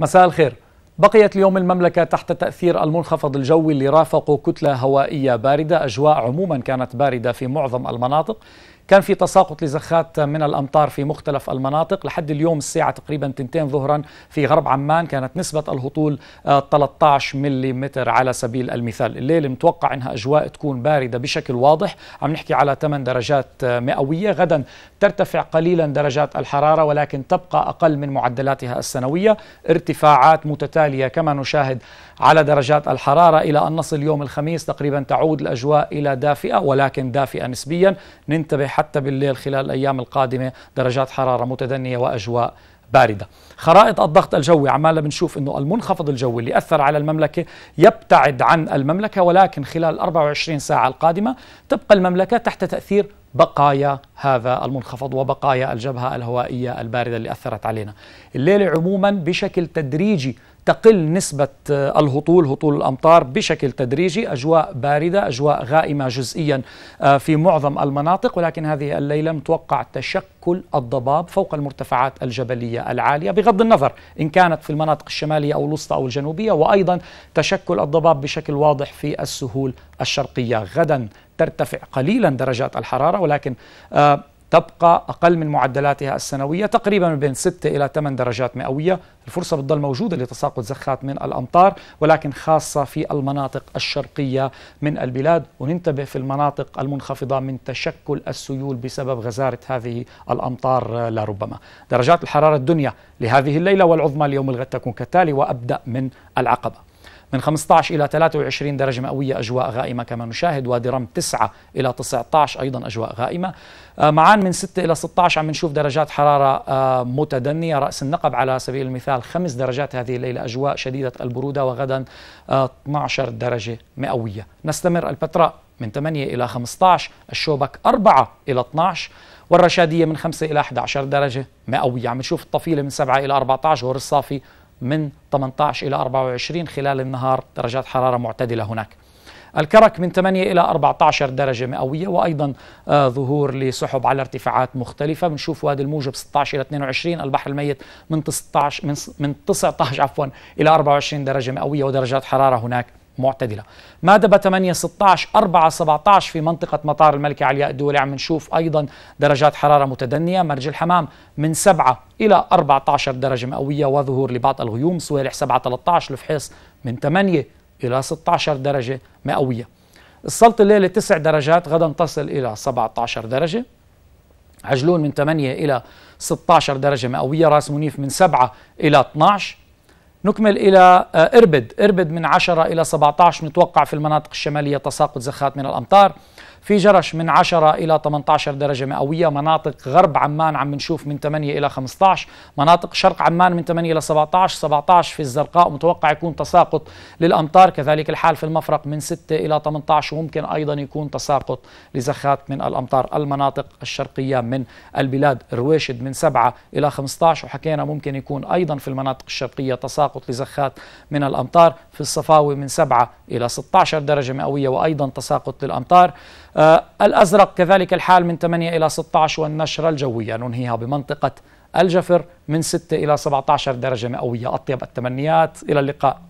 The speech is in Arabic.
مساء الخير بقيت اليوم المملكة تحت تأثير المنخفض الجوي اللي رافقه كتلة هوائية باردة أجواء عموما كانت باردة في معظم المناطق كان في تساقط لزخات من الأمطار في مختلف المناطق لحد اليوم الساعة تقريبا تنتين ظهرا في غرب عمان كانت نسبة الهطول 13 آه، ملم على سبيل المثال الليل متوقع أنها أجواء تكون باردة بشكل واضح عم نحكي على 8 درجات آه، مئوية غدا ترتفع قليلا درجات الحرارة ولكن تبقى أقل من معدلاتها السنوية ارتفاعات متتالية كما نشاهد على درجات الحرارة إلى أن نصل يوم الخميس تقريبا تعود الأجواء إلى دافئة ولكن دافئة نسبيا ننتبه حتى بالليل خلال الأيام القادمة درجات حرارة متدنية وأجواء باردة خرائط الضغط الجوي عمالنا بنشوف أنه المنخفض الجوي اللي أثر على المملكة يبتعد عن المملكة ولكن خلال 24 ساعة القادمة تبقى المملكة تحت تأثير بقايا هذا المنخفض وبقايا الجبهة الهوائية الباردة اللي أثرت علينا الليلة عموما بشكل تدريجي تقل نسبة آه، الهطول هطول الأمطار بشكل تدريجي أجواء باردة أجواء غائمة جزئيا آه، في معظم المناطق ولكن هذه الليلة متوقع تشكل الضباب فوق المرتفعات الجبلية العالية بغض النظر إن كانت في المناطق الشمالية أو الوسطى أو الجنوبية وأيضا تشكل الضباب بشكل واضح في السهول الشرقية غدا ترتفع قليلا درجات الحرارة ولكن آه، تبقى أقل من معدلاتها السنوية تقريبا بين 6 إلى 8 درجات مئوية الفرصة بتضل موجودة لتساقط زخات من الأمطار ولكن خاصة في المناطق الشرقية من البلاد وننتبه في المناطق المنخفضة من تشكل السيول بسبب غزارة هذه الأمطار آه، لربما درجات الحرارة الدنيا لهذه الليلة والعظمى اليوم الغد تكون كالتالي وأبدأ من العقبة من 15 إلى 23 درجة مئوية أجواء غائمة كما نشاهد وادي رم 9 إلى 19 أيضا أجواء غائمة آه، معان من 6 إلى 16 عم نشوف درجات حرارة آه، متدنية رأس النقب على سبيل المثال 5 درجات هذه الليلة أجواء شديدة البرودة وغدا 12 آه، درجة مئوية نستمر البتراء من 8 إلى 15 الشوبك 4 إلى 12 والرشادية من 5 إلى 11 درجة مئوية عم نشوف الطفيلة من 7 إلى 14 غور الصافي من 18 إلى 24 خلال النهار درجات حرارة معتدلة هناك الكرك من 8 إلى 14 درجة مئوية وأيضا آه ظهور لسحب على ارتفاعات مختلفة بنشوف وادي الموجب 16 إلى 22 البحر الميت من 19 من 19 عفوا إلى 24 درجة مئوية ودرجات حرارة هناك معتدلة مادبة 8 16 4 17 في منطقة مطار الملكة علياء الدولي عم نشوف أيضا درجات حرارة متدنية مرج الحمام من 7 إلى 14 درجة مئوية وظهور لبعض الغيوم سويلح 7 13 الفحيص من 8 إلى 16 درجة مئوية السلط الليلة 9 درجات غدا تصل إلى 17 درجة عجلون من 8 إلى 16 درجة مئوية راس منيف من 7 إلى 12 نكمل إلى آه، إربد إربد من 10 إلى 17 متوقع في المناطق الشمالية تساقط زخات من الأمطار في جرش من 10 إلى 18 درجة مئوية مناطق غرب عمان عم نشوف من 8 إلى 15 مناطق شرق عمان من 8 إلى 17 17 في الزرقاء متوقع يكون تساقط للأمطار كذلك الحال في المفرق من 6 إلى 18 وممكن أيضا يكون تساقط لزخات من الأمطار المناطق الشرقية من البلاد رويشد من 7 إلى 15 وحكينا ممكن يكون أيضا في المناطق الشرقية تساقط تساقط لزخات من الأمطار في الصفاوي من 7 إلى 16 درجة مئوية وأيضا تساقط للأمطار آه، الأزرق كذلك الحال من 8 إلى 16 والنشرة الجوية ننهيها بمنطقة الجفر من 6 إلى 17 درجة مئوية أطيب التمنيات إلى اللقاء